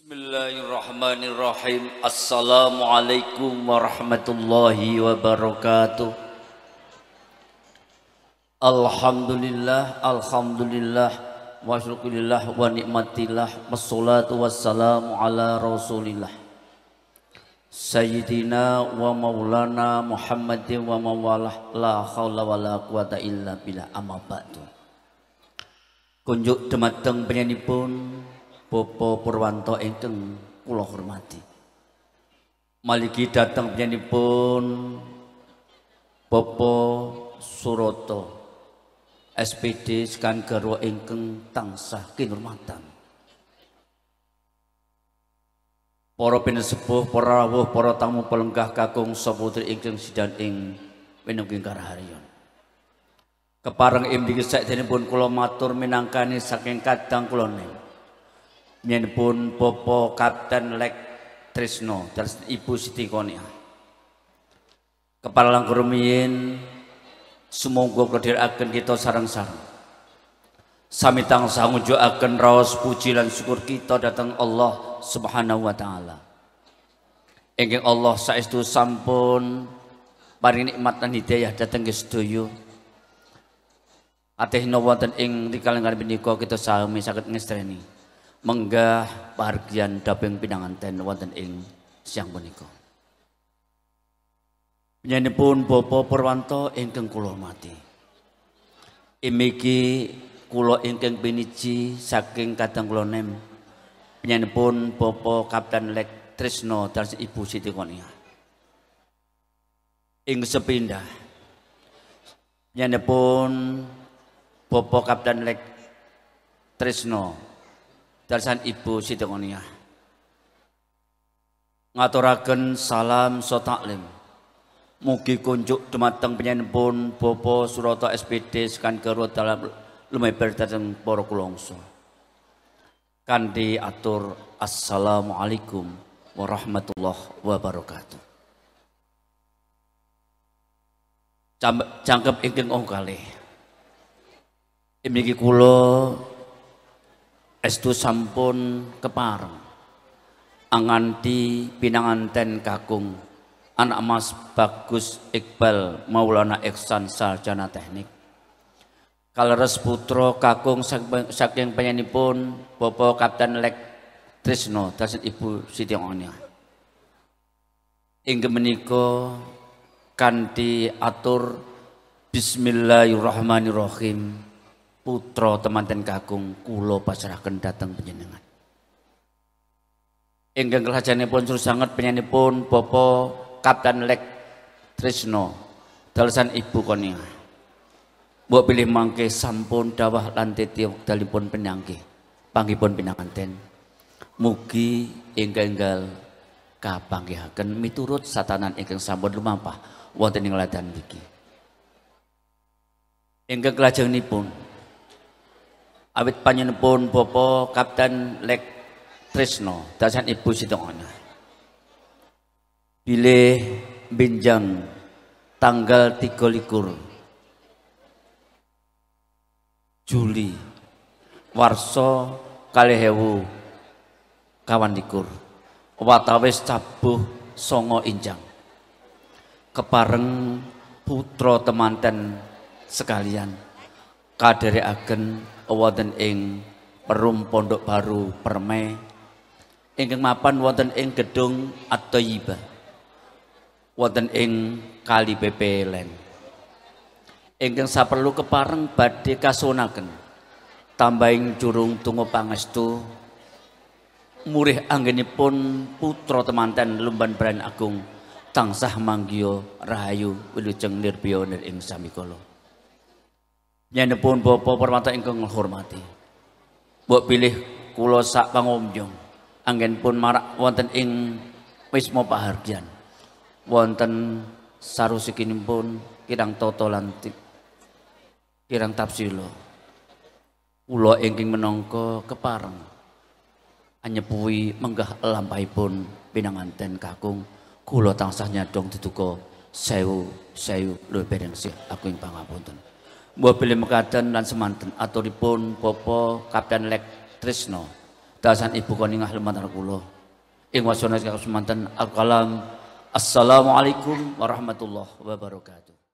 Bismillahirrahmanirrahim. Assalamualaikum warahmatullahi wabarakatuh. Alhamdulillah, alhamdulillah, wa syukurillah wa nikmatillah, wassalatu wassalamu ala rasulillah. Sayyidina wa maulana Muhammadin wa mawalah la khawla wa la quwata illa billah amma ba'du. Kunjuk temateng penyanyi pun Bopo Purwanto ingkang kula hormati. Maliki dateng pun Bopo Suroto SPD Sekan Gerwa ingkang tangsa kinurmatan. Para pinesepuh, para rawuh, para tamu pelenggah kakung saputri ingkang sidan ing winungging karaharyon. Kepareng ing dikesek pun kula matur minangkani saking kadang kula ning pun popo Kapten Lek Trisno dan Ibu Siti Konia. Kepala langkung semoga sumangga akan kita sarang-sarang. Sami sangujo akan rawas puji dan syukur kita datang Allah Subhanahu wa taala. Engkau Allah saestu sampun paring nikmat dan hidayah datang ke sedaya. Atih wonten ing rikalengan menika kita sami sakit ngestreni menggah dapeng daping pinanganten wonten ing siang Penyanyi pun Bapak Purwanto ingkang kula hormati. Imiki kula ingkang piniji saking kadang kula nem. pun Bapak Kapten Lek Trisno dan Ibu Siti Konia. Ing sepindah. pun Bapak Kapten Lek Trisno Darsan Ibu Siti Koniyah. Ngaturaken salam so taklim. Mugi kunjuk dumateng penyempun Bopo Suroto SPD sekan kerut dalam lumai dateng para kulongso. Kandi atur Assalamualaikum warahmatullahi wabarakatuh. Cangkep ingkang oh kalih. kulo estu sampun Kepar, anganti pinanganten kakung anak mas Bagus Iqbal Maulana Iksan sarjana teknik Kalres putra kakung saking Pun, Bapak Kapten Lek Trisno dasar Ibu Siti Onya inggih Meniko Kanti atur Bismillahirrahmanirrahim putra temanten kakung Kulo datang pasrahaken dhateng panjenengan. Ingkang pun suruh penyanyi pun popo Kapten Lek Trisno dalasan Ibu Konia. Mbok pilih mangke sampun dawah lan tiok wekdalipun penyangke. Panggipun pinanganten. Mugi ingkang enggal kapanggihaken miturut satanan ingkang sampun lumampah wonten ing ladan mriki. Ingkang pun awit panjenepun Bapak Kapten Lek Trisno dasan Ibu Sidokona bilih Binjang tanggal 31 Juli warso kalihewu kawan likur watawis cabuh songo injang kepareng putra temanten sekalian agen wonten ing Perum Pondok Baru Permai ingkang mapan wonten ing gedung At-Thayyibah wonten ing Kali Pepelen ingkang saperlu kepareng badhe kasunaken tambahing jurung tunggu pangestu murih anggenipun putra temanten Lumban brand Agung tangsah manggio rahayu wilujeng nirbya nir ing samikala Nyandepun Bapak Permata ingkang menghormati, buat pilih kulo sak pangomjong. angin pun marak wonten ing pak Pahardian. Wonten sarusikin pun kirang toto lantik, kirang tafsilo, Kula ingkang menongko keparang, anyepui menggah lampahipun pinanganten kakung kulo tansah nyadong dituko sewu sewu luwih bereng aku ing pangapunten. Mbah dan Semantan atau semanten aturipun Bapak Kapten Lek Trisno. Dasan Ibu Koningah lumantar kula. Ing wasana semanten al-kalam. Assalamualaikum warahmatullahi wabarakatuh.